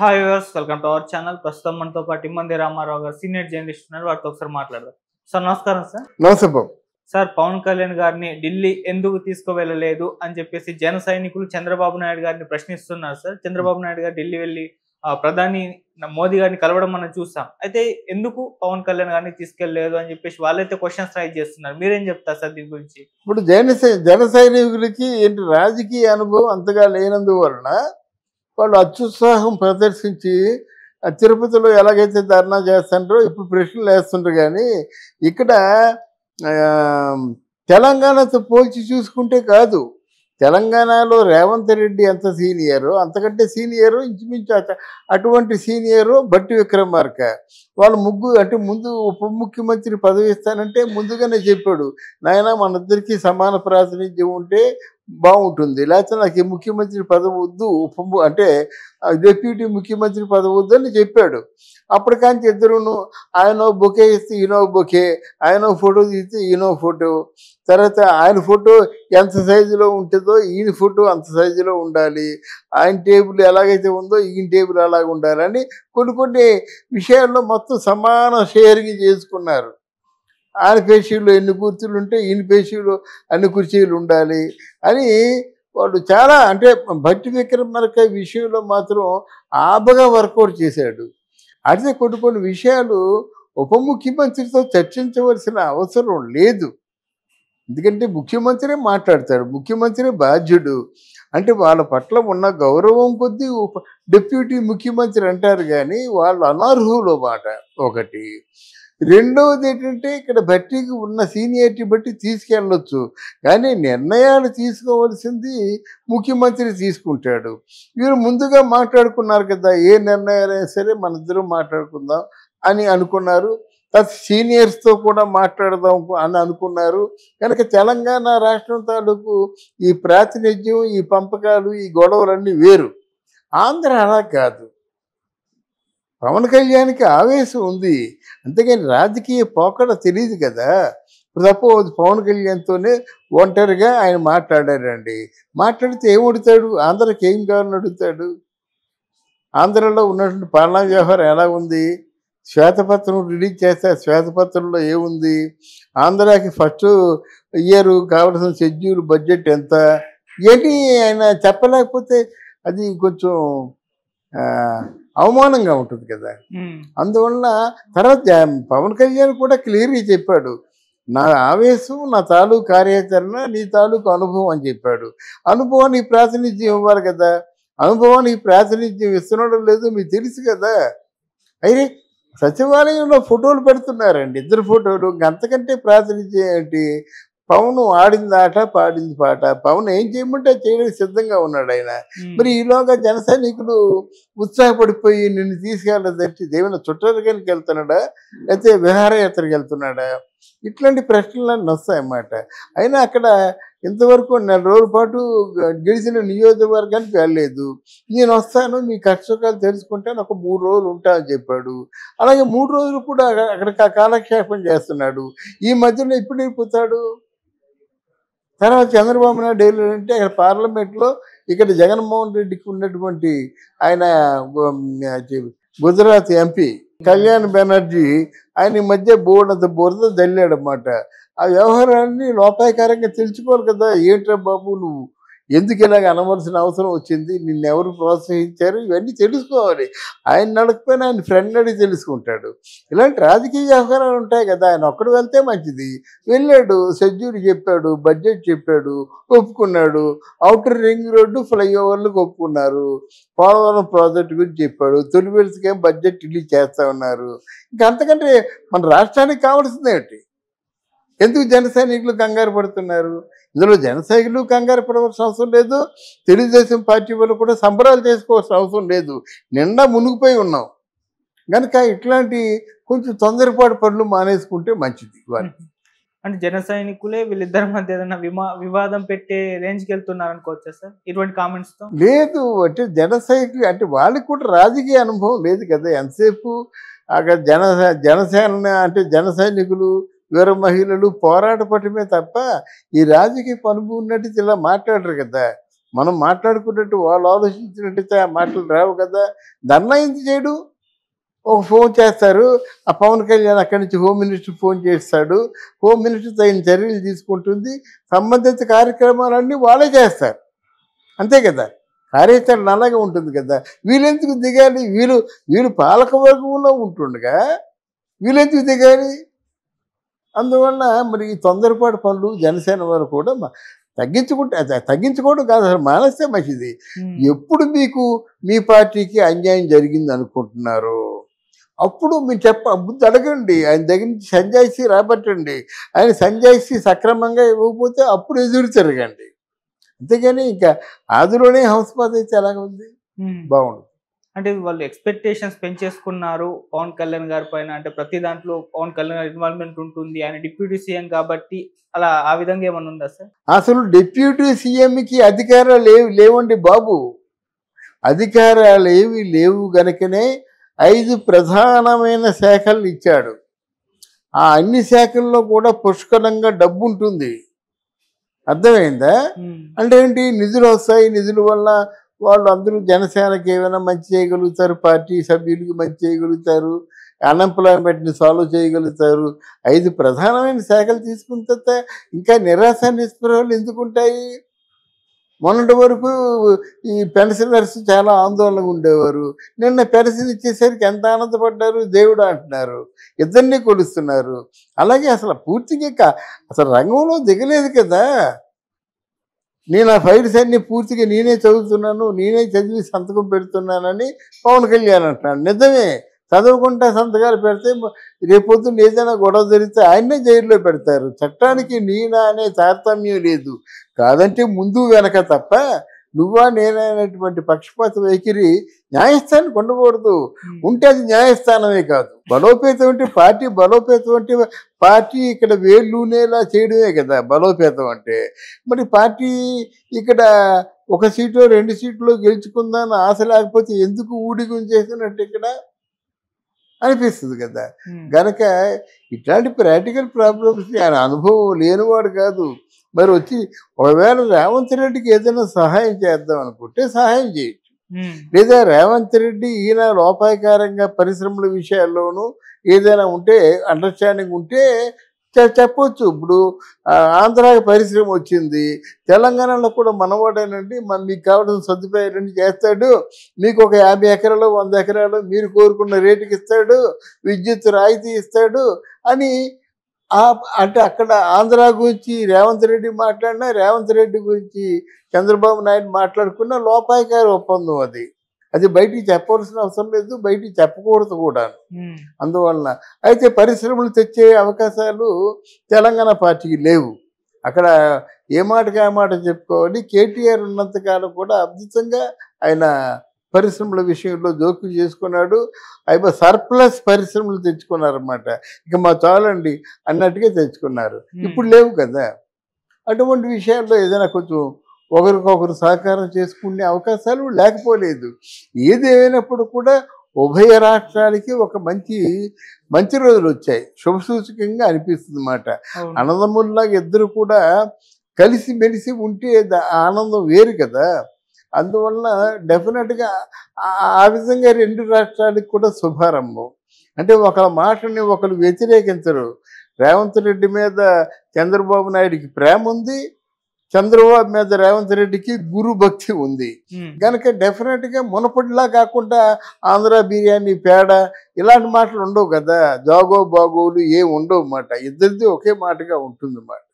hi viewers welcome to our channel ప్రస్తుతం మనతో పాటు ఇమ్మంది రామారావు గారు సీనియర్ జర్నలిస్ట్ ఉన్నారు వాటితో ఒకసారి మాట్లాడదాం సార్ నమస్కారం సార్ నమస్తే సార్ పవన్ కళ్యాణ్ గారిని ఢిల్లీ ఎందుకు తీసుకువెళ్ళలేదు అని చెప్పేసి జన సైనికులు చంద్రబాబు నాయుడు గారిని ప్రశ్నిస్తున్నారు సార్ చంద్రబాబు నాయుడు గారు ఢిల్లీ వెళ్ళి ప్రధాని మోదీ గారిని కలవడం మనం చూస్తాం అయితే ఎందుకు పవన్ కళ్యాణ్ గారిని తీసుకెళ్లేదు అని చెప్పేసి వాళ్ళైతే క్వశ్చన్స్ రైజ్ చేస్తున్నారు మీరేం చెప్తారు సార్ దీని గురించి ఇప్పుడు జన జన సైనికులకి ఏంటి రాజకీయ అనుభవం అంతగా లేనందువలన వాళ్ళు అత్యుత్సాహం ప్రదర్శించి తిరుపతిలో ఎలాగైతే ధర్నా చేస్తుంటారో ఇప్పుడు ప్రశ్నలు వేస్తుంటారు కానీ ఇక్కడ తెలంగాణతో పోల్చి చూసుకుంటే కాదు తెలంగాణలో రేవంత్ రెడ్డి ఎంత సీనియరు అంతకంటే సీనియరు ఇంచుమించు అటువంటి సీనియరు బట్టి విక్రమార్క వాళ్ళు ముగ్గురు అంటే ముందు ఉప ముఖ్యమంత్రి పదవి ఇస్తానంటే ముందుగానే చెప్పాడు నాయన మనందరికీ సమాన ప్రాతినిధ్యం ఉంటే బాగుంటుంది లేకపోతే నాకు ముఖ్యమంత్రి పదవి వద్దు ఉప అంటే డెప్యూటీ ముఖ్యమంత్రి పదవి వద్దు అని చెప్పాడు అప్పటికాంచి ఇద్దరును ఆయన బొకే ఇస్తే ఈయనో బొకే ఆయన ఫోటో తీస్తే ఈయనో ఫోటో తర్వాత ఆయన ఫోటో ఎంత సైజులో ఉంటుందో ఈయన ఫోటో అంత సైజులో ఉండాలి ఆయన టేబుల్ ఎలాగైతే ఉందో ఈయన టేబుల్ అలాగ ఉండాలని కొన్ని కొన్ని విషయాల్లో మొత్తం సమాన షేరింగ్ చేసుకున్నారు ఆయన పేషీలో ఎన్ని కుర్చీలు ఉంటే ఈయన పేషీలో అన్ని కుర్చీలు ఉండాలి అని వాళ్ళు చాలా అంటే భక్తి విక్రమర్క విషయంలో మాత్రం ఆపగా వర్కౌట్ చేశాడు అయితే కొన్ని కొన్ని విషయాలు ఉప ముఖ్యమంత్రితో చర్చించవలసిన అవసరం లేదు ఎందుకంటే ముఖ్యమంత్రి మాట్లాడతాడు ముఖ్యమంత్రి బాధ్యుడు అంటే వాళ్ళ పట్ల ఉన్న గౌరవం కొద్దీ డిప్యూటీ ముఖ్యమంత్రి అంటారు కానీ వాళ్ళు అనర్హులు మాట ఒకటి రెండవది ఏంటంటే ఇక్కడ బట్టికి ఉన్న సీనియారిటీ బట్టి తీసుకెళ్ళొచ్చు కానీ నిర్ణయాలు తీసుకోవాల్సింది ముఖ్యమంత్రి తీసుకుంటాడు వీరు ముందుగా మాట్లాడుకున్నారు కదా ఏ నిర్ణయాలైనా సరే మనిద్దరం మాట్లాడుకుందాం అని అనుకున్నారు తత్ సీనియర్స్తో కూడా మాట్లాడదాం అని అనుకున్నారు కనుక తెలంగాణ రాష్ట్రం తాలూకు ఈ ప్రాతినిధ్యం ఈ పంపకాలు ఈ గొడవలన్నీ వేరు ఆంధ్ర అలా కాదు పవన్ కళ్యాణ్కి ఆవేశం ఉంది అంతేకాని రాజకీయ పోకడ తెలియదు కదా తప్ప పవన్ కళ్యాణ్తోనే ఒంటరిగా ఆయన మాట్లాడారండి మాట్లాడితే ఏమడుతాడు ఆంధ్రకి ఏం కావాలని అడుగుతాడు ఆంధ్రలో ఉన్నటువంటి పాలనా వ్యవహారం ఎలా ఉంది శ్వేతపత్రం రిలీజ్ చేస్తే శ్వేతపత్రంలో ఏముంది ఆంధ్రాకి ఫస్ట్ ఇయర్ కావలసిన షెడ్యూల్ బడ్జెట్ ఎంత ఏంటి ఆయన చెప్పలేకపోతే అది కొంచెం అవమానంగా ఉంటుంది కదా అందువల్ల తర్వాత పవన్ కళ్యాణ్ కూడా క్లియర్గా చెప్పాడు నా ఆవేశం నా తాలూకు కార్యాచరణ నీ తాలూకు అనుభవం అని చెప్పాడు అనుభవానికి ప్రాతినిధ్యం ఇవ్వాలి కదా అనుభవానికి ప్రాతినిధ్యం ఇస్తున్నాడో లేదో మీకు తెలుసు కదా అయితే సచివాలయంలో ఫోటోలు పెడుతున్నారండి ఇద్దరు ఫోటోలు అంతకంటే ప్రాతినిధ్యం ఏంటి పవన్ ఆడింది ఆట పాడింది పాట పవన్ ఏం చేయమంటే చేయడానికి సిద్ధంగా ఉన్నాడు ఆయన మరి ఈలోగా జన సైనికులు ఉత్సాహపడిపోయి నిన్ను తీసుకెళ్ళదంటే దేవుని చుట్టరికాయలకు వెళ్తున్నాడా లేకపోతే విహారయాత్రకి వెళ్తున్నాడా ఇట్లాంటి ప్రశ్నలు వస్తాయన్నమాట అయినా అక్కడ ఇంతవరకు నెల రోజుల పాటు గెలిచిన నియోజకవర్గానికి వెళ్ళలేదు నేను వస్తాను మీ కష్టకాలు తెలుసుకుంటాను ఒక మూడు రోజులు ఉంటా అని చెప్పాడు అలాగే మూడు రోజులు కూడా అక్కడ కాలక్షేపం చేస్తున్నాడు ఈ మధ్యలో ఎప్పుడు వెళ్ళిపోతాడు తర్వాత చంద్రబాబు నాయుడు ఏలంటే ఇక్కడ పార్లమెంట్లో ఇక్కడ జగన్మోహన్ రెడ్డికి ఉన్నటువంటి ఆయన గుజరాత్ ఎంపీ కళ్యాణ్ బెనర్జీ ఆయన ఈ మధ్య బోర్డంత బోర్ద జల్లాడనమాట ఆ వ్యవహారాన్ని లోపాయకారంగా తెలుసుకోవాలి కదా ఏంట్రా బాబు నువ్వు ఎందుకు ఇలాగ అనవలసిన అవసరం వచ్చింది నిన్ను ఎవరు ప్రోత్సహించారు ఇవన్నీ తెలుసుకోవాలి ఆయన నడకపోయినా ఆయన ఫ్రెండ్ అడిగి తెలుసుకుంటాడు ఇలాంటి రాజకీయ వ్యవహారాలు ఉంటాయి కదా ఆయన ఒక్కడు వెళ్తే మంచిది వెళ్ళాడు షెడ్యూల్ చెప్పాడు బడ్జెట్ చెప్పాడు ఒప్పుకున్నాడు అవుటర్ రింగ్ రోడ్డు ఫ్లైఓవర్లకు ఒప్పుకున్నారు పోలవరం ప్రాజెక్టు గురించి చెప్పాడు తొలి బడ్జెట్ రిలీజ్ చేస్తా ఉన్నారు ఇంకా అంతకంటే మన రాష్ట్రానికి కావాల్సిందేమిటి ఎందుకు జన సైనికులు కంగారు పడుతున్నారు ఇందులో జన సైనికులు కంగారు పడవలసిన అవసరం లేదు తెలుగుదేశం పార్టీ వాళ్ళు కూడా సంబరాలు చేసుకోవాల్సిన అవసరం లేదు నిండా మునిగిపోయి ఉన్నాం కనుక ఇట్లాంటి కొంచెం తొందరపాటు పనులు మానేసుకుంటే మంచిది వారికి అంటే జన సైనికులే వీళ్ళిద్దరి మధ్య ఏదైనా వివాదం పెట్టే రేంజ్కి వెళ్తున్నారు అనుకోవచ్చా సార్ ఇటువంటి కామెంట్స్ తో లేదు అంటే జన సైనికులు అంటే వాళ్ళకి కూడా రాజకీయ అనుభవం లేదు కదా ఎంతసేపు అక్కడ జన జనసేన అంటే జన సైనికులు గౌరవ మహిళలు పోరాట తప్ప ఈ రాజకీయ పనులు ఉన్నట్టు ఇలా మాట్లాడరు కదా మనం మాట్లాడుకున్నట్టు వాళ్ళు ఆలోచించినట్టయితే ఆ మాటలు రావు కదా ధర్నా ఎందుకు చేయడు ఒక ఫోన్ చేస్తారు ఆ పవన్ కళ్యాణ్ అక్కడి నుంచి హోమ్ మినిస్టర్ ఫోన్ చేస్తాడు హోమ్ మినిస్టర్ తగిన చర్యలు తీసుకుంటుంది సంబంధిత కార్యక్రమాలన్నీ వాళ్ళే చేస్తారు అంతే కదా కార్యాచరణ అలాగే ఉంటుంది కదా వీళ్ళెందుకు దిగాలి వీళ్ళు వీళ్ళు పాలక వర్గంలో ఉంటుండగా వీళ్ళెందుకు దిగాలి అందువల్ల మరి ఈ తొందరపాటు పనులు జనసేన వారు కూడా తగ్గించుకుంటే తగ్గించుకోవడం కాదు అసలు మానేస్తే మంచిది ఎప్పుడు మీకు మీ పార్టీకి అన్యాయం జరిగింది అనుకుంటున్నారు అప్పుడు మీరు చెప్ప బుద్ధి అడగండి ఆయన దగ్గర నుంచి సంజాయిసి రాబట్టండి ఆయన సంజాయిషి సక్రమంగా ఇవ్వకపోతే అప్పుడు ఎదురు తిరగండి అంతేగాని ఇంకా ఆదిలోనే హౌస్పాత్ అయితే ఎలాగ ఉంది బాగుంది అంటే వాళ్ళు ఎక్స్పెక్టేషన్స్ పెంచేసుకున్నారు పవన్ కళ్యాణ్ గారి పైన అంటే ప్రతి దాంట్లో పవన్ కళ్యాణ్ గారి ఇన్వాల్వ్మెంట్ ఉంటుంది ఆయన డిప్యూటీ సీఎం కాబట్టి అలా ఆ విధంగా ఏమన్నా ఉందా సార్ అసలు డిప్యూటీ సీఎంకి అధికారాలు లేవు లేవండి బాబు అధికారాలు ఏవి లేవు గనకనే ఐదు ప్రధానమైన శాఖలు ఇచ్చాడు ఆ అన్ని శాఖల్లో కూడా పుష్కలంగా డబ్బు ఉంటుంది అర్థమైందా అంటే ఏంటి నిధులు వస్తాయి నిధుల వల్ల వాళ్ళు అందరూ జనసేనకి ఏమైనా మంచి చేయగలుగుతారు పార్టీ సభ్యులకి మంచి చేయగలుగుతారు అన్ఎంప్లాయ్మెంట్ని సాల్వ్ చేయగలుగుతారు ఐదు ప్రధానమైన శాఖలు తీసుకున్న తర్వాత ఇంకా ఇస్తున్న నిస్పృహలు ఎందుకుంటాయి మొన్నటి వరకు ఈ పెన్షనర్స్ చాలా ఆందోళనగా ఉండేవారు నిన్న పెన్షన్ ఇచ్చేసరికి ఎంత ఆనందపడ్డారు దేవుడు అంటున్నారు ఇద్దరినీ కొలుస్తున్నారు అలాగే అసలు పూర్తిగా అసలు రంగంలో దిగలేదు కదా నేను ఆ ఫైల్స్ అన్ని పూర్తిగా నేనే చదువుతున్నాను నేనే చదివి సంతకం పెడుతున్నానని పవన్ కళ్యాణ్ అంటున్నాడు నిజమే చదవకుండా సంతకాలు పెడితే రేపొద్దున ఏదైనా గొడవ జరిగితే ఆయనే జైల్లో పెడతారు చట్టానికి నీనా అనే తారతమ్యం లేదు కాదంటే ముందు వెనక తప్ప నువ్వా నేనైనటువంటి పక్షపాతం వైఖరి న్యాయస్థానం ఉండకూడదు ఉంటే అది న్యాయస్థానమే కాదు బలోపేతం అంటే పార్టీ బలోపేతం అంటే పార్టీ ఇక్కడ నేలా చేయడమే కదా బలోపేతం అంటే మరి పార్టీ ఇక్కడ ఒక సీటు రెండు సీట్లో గెలుచుకుందాని ఆశ లేకపోతే ఎందుకు ఊడిగు చేసినట్టు ఇక్కడ అనిపిస్తుంది కదా గనక ఇట్లాంటి ప్రాక్టికల్ ప్రాబ్లమ్స్ ఆయన అనుభవం లేనివాడు కాదు మరి వచ్చి ఒకవేళ రేవంత్ రెడ్డికి ఏదైనా సహాయం చేద్దాం అనుకుంటే సహాయం చేయొచ్చు లేదా రేవంత్ రెడ్డి ఈయన లోపాయకారంగా పరిశ్రమల విషయాల్లోనూ ఏదైనా ఉంటే అండర్స్టాండింగ్ ఉంటే చెప్పొచ్చు ఇప్పుడు ఆంధ్రాకి పరిశ్రమ వచ్చింది తెలంగాణలో కూడా మనవాడేనండి మన మీకు కావాల్సిన సదుపాయాలన్నీ చేస్తాడు మీకు ఒక యాభై ఎకరాలు వంద ఎకరాలు మీరు కోరుకున్న రేటుకి ఇస్తాడు విద్యుత్ రాయితీ ఇస్తాడు అని అంటే అక్కడ ఆంధ్ర గురించి రేవంత్ రెడ్డి మాట్లాడినా రేవంత్ రెడ్డి గురించి చంద్రబాబు నాయుడు మాట్లాడుకున్న లోపాయికారి ఒప్పందం అది అది బయటికి చెప్పవలసిన అవసరం లేదు బయటికి చెప్పకూడదు కూడా అందువలన అయితే పరిశ్రమలు తెచ్చే అవకాశాలు తెలంగాణ పార్టీకి లేవు అక్కడ ఏ మాటకి ఆ మాట చెప్పుకోవాలి కేటీఆర్ ఉన్నంతకాలం కూడా అద్భుతంగా ఆయన పరిశ్రమల విషయంలో జోక్యం చేసుకున్నాడు అయిపో సర్ప్లస్ పరిశ్రమలు తెచ్చుకున్నారన్నమాట ఇక మా చాలండి అన్నట్టుగా తెచ్చుకున్నారు ఇప్పుడు లేవు కదా అటువంటి విషయాల్లో ఏదైనా కొంచెం ఒకరికొకరు సహకారం చేసుకునే అవకాశాలు లేకపోలేదు ఏది ఏమైనప్పుడు కూడా ఉభయ రాష్ట్రాలకి ఒక మంచి మంచి రోజులు వచ్చాయి సూచకంగా అనిపిస్తుంది అన్నమాట అన్నదమ్ముల్లాగా ఇద్దరు కూడా కలిసిమెలిసి ఉంటే ఆనందం వేరు కదా అందువల్ల డెఫినెట్గా ఆ విధంగా రెండు రాష్ట్రాలకు కూడా శుభారంభం అంటే ఒకళ్ళ మాటని ఒకరు వ్యతిరేకించరు రేవంత్ రెడ్డి మీద చంద్రబాబు నాయుడికి ప్రేమ ఉంది చంద్రబాబు మీద రేవంత్ రెడ్డికి గురు భక్తి ఉంది కనుక డెఫినెట్గా మునపటిలా కాకుండా ఆంధ్ర బిర్యానీ పేడ ఇలాంటి మాటలు ఉండవు కదా జాగో బాగోలు ఏ ఉండవు మాట ఇద్దరిది ఒకే మాటగా ఉంటుంది మాట